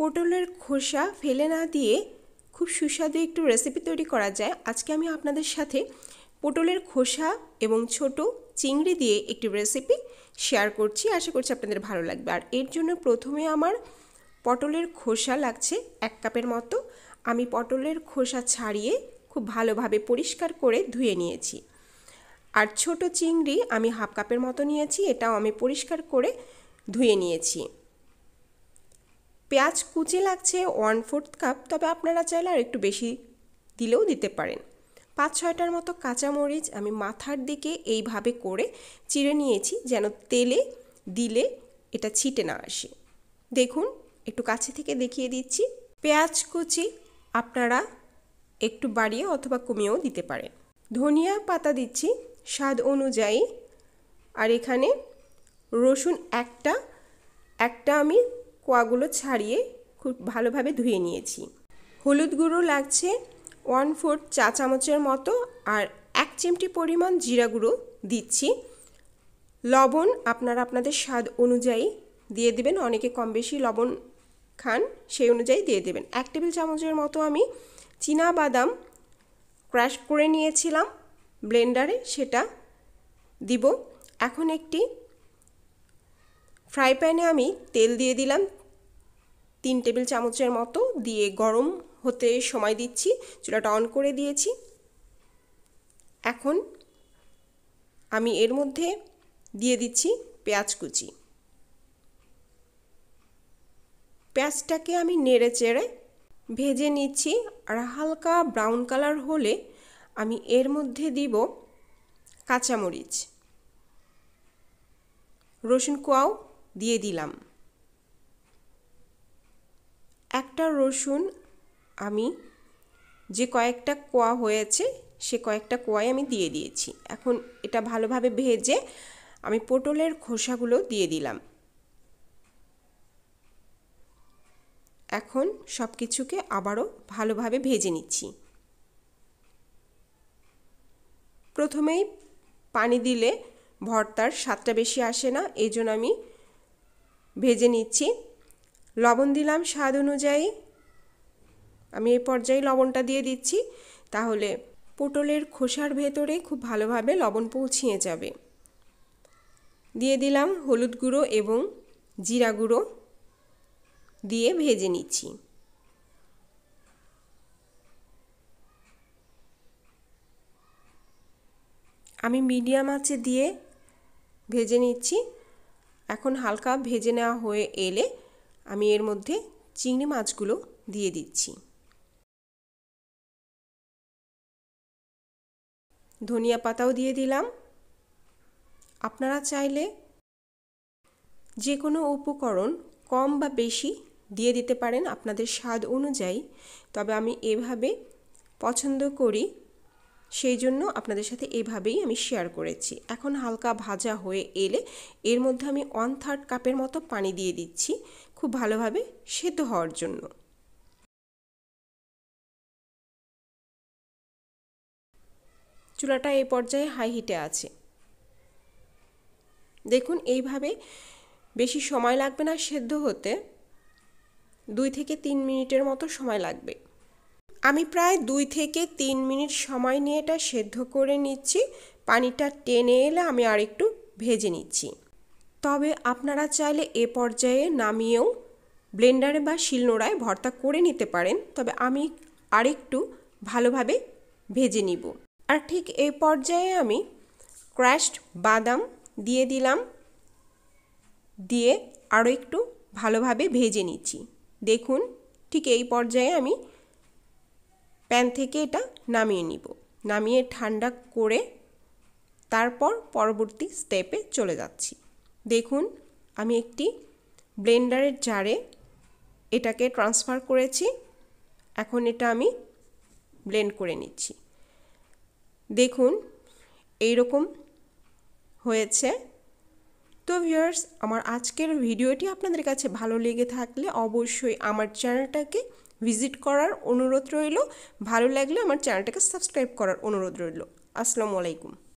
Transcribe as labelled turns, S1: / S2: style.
S1: পটলের খোসা ফেলে না দিয়ে খুব সুস্বাদু একটু রেসিপি তৈরি করা যায় আজকে আমি আপনাদের সাথে পটলের খোসা এবং ছোট চিংড়ি দিয়ে একটি রেসিপি শেয়ার করছি আশা করছি আপনাদের ভালো লাগবে আর এর জন্য প্রথমে আমার পটলের খোসা লাগছে এক কাপের মতো আমি পটলের খোসা ছাড়িয়ে খুব ভালোভাবে পরিষ্কার করে ধুয়ে নিয়েছি আর ছোট চিংড়ি আমি হাফ কাপের মতো নিয়েছি এটাও আমি পরিষ্কার করে ধুয়ে নিয়েছি পেঁয়াজ কুচি লাগছে ওয়ান ফোর্থ কাপ তবে আপনারা চাইলে আর একটু বেশি দিলেও দিতে পারেন পাঁচ ছয়টার মতো কাঁচামরিচ আমি মাথার দিকে এইভাবে করে চিড়ে নিয়েছি যেন তেলে দিলে এটা ছিটে না আসে দেখুন একটু কাছে থেকে দেখিয়ে দিচ্ছি পেঁয়াজ কুচি আপনারা একটু বাড়িয়ে অথবা কমিয়েও দিতে পারেন ধনিয়া পাতা দিচ্ছি স্বাদ অনুযায়ী আর এখানে রসুন একটা একটা আমি কোয়াগুলো ছাড়িয়ে খুব ভালোভাবে ধুয়ে নিয়েছি হলুদ গুঁড়ো লাগছে ওয়ান ফোর্থ চা চামচের মতো আর এক চিমটি পরিমাণ জিরা গুঁড়ো দিচ্ছি লবণ আপনারা আপনাদের স্বাদ অনুযায়ী দিয়ে দেবেন অনেকে কম বেশি লবণ খান সেই অনুযায়ী দিয়ে দেবেন এক টেবিল চামচের মতো আমি চীনা বাদাম ক্রাশ করে নিয়েছিলাম ব্লেন্ডারে সেটা দিব এখন একটি ফ্রাই প্যানে আমি তেল দিয়ে দিলাম তিন টেবিল চামচের মতো দিয়ে গরম হতে সময় দিচ্ছি চুলাটা অন করে দিয়েছি এখন আমি এর মধ্যে দিয়ে দিচ্ছি পেঁয়াজ কুচি পেঁয়াজটাকে আমি নেড়ে চেড়ে ভেজে নিচ্ছি আর হালকা ব্রাউন কালার হলে আমি এর মধ্যে দিব কাঁচামরিচ রসুন কোয়াও দিয়ে দিলাম একটা রসুন আমি যে কয়েকটা কোয়া হয়েছে সে কয়েকটা কোয়াই আমি দিয়ে দিয়েছি এখন এটা ভালোভাবে ভেজে আমি পটলের খোসাগুলো দিয়ে দিলাম এখন সব কিছুকে আবারও ভালোভাবে ভেজে নিচ্ছি প্রথমেই পানি দিলে ভর্তার স্বাদটা বেশি আসে না এই জন্য আমি ভেজে নিচ্ছি লবণ দিলাম স্বাদ অনুযায়ী আমি এই পর্যায়ে লবণটা দিয়ে দিচ্ছি তাহলে পটলের খোসার ভেতরে খুব ভালোভাবে লবণ পৌঁছিয়ে যাবে দিয়ে দিলাম হলুদ গুঁড়ো এবং জিরা গুঁড়ো দিয়ে ভেজে নিচ্ছি আমি মিডিয়াম আঁচে দিয়ে ভেজে নিচ্ছি এখন হালকা ভেজে নেওয়া হয়ে এলে আমি এর মধ্যে চিংড়ি মাছগুলো দিয়ে দিচ্ছি ধনিয়া পাতাও দিয়ে দিলাম আপনারা চাইলে যে কোনো উপকরণ কম বা বেশি দিয়ে দিতে পারেন আপনাদের স্বাদ অনুযায়ী তবে আমি এভাবে পছন্দ করি সেই জন্য আপনাদের সাথে এভাবেই আমি শেয়ার করেছি এখন হালকা ভাজা হয়ে এলে এর মধ্যে আমি ওয়ান থার্ড কাপের মতো পানি দিয়ে দিচ্ছি খুব ভালোভাবে সেদ্ধ হওয়ার জন্য চুলাটা এই পর্যায়ে হাই হিটে আছে দেখুন এইভাবে বেশি সময় লাগবে না সেদ্ধ হতে দুই থেকে তিন মিনিটের মতো সময় লাগবে আমি প্রায় দুই থেকে তিন মিনিট সময় নিয়ে এটা সেদ্ধ করে নিচ্ছি পানিটা টেনে এলে আমি আর একটু ভেজে নিচ্ছি তবে আপনারা চাইলে এ পর্যায়ে নামিয়েও ব্লেন্ডারে বা শিলনোড়ায় ভর্তা করে নিতে পারেন তবে আমি আরেকটু ভালোভাবে ভেজে নিব আর ঠিক এ পর্যায়ে আমি ক্র্যাশড বাদাম দিয়ে দিলাম দিয়ে আরও একটু ভালোভাবে ভেজে নিচ্ছি দেখুন ঠিক এই পর্যায়ে আমি প্যান থেকে এটা নামিয়ে নিব নামিয়ে ঠান্ডা করে তারপর পরবর্তী স্টেপে চলে যাচ্ছি দেখুন আমি একটি ব্লেন্ডারের জারে এটাকে ট্রান্সফার করেছি এখন এটা আমি ব্লেন্ড করে নিচ্ছি দেখুন এই রকম হয়েছে তো ভিউয়ার্স আমার আজকের ভিডিওটি আপনাদের কাছে ভালো লেগে থাকলে অবশ্যই আমার চ্যানেলটাকে ভিজিট করার অনুরোধ রইল ভালো লাগলে আমার চ্যানেলটাকে সাবস্ক্রাইব করার অনুরোধ রইল আসসালামু আলাইকুম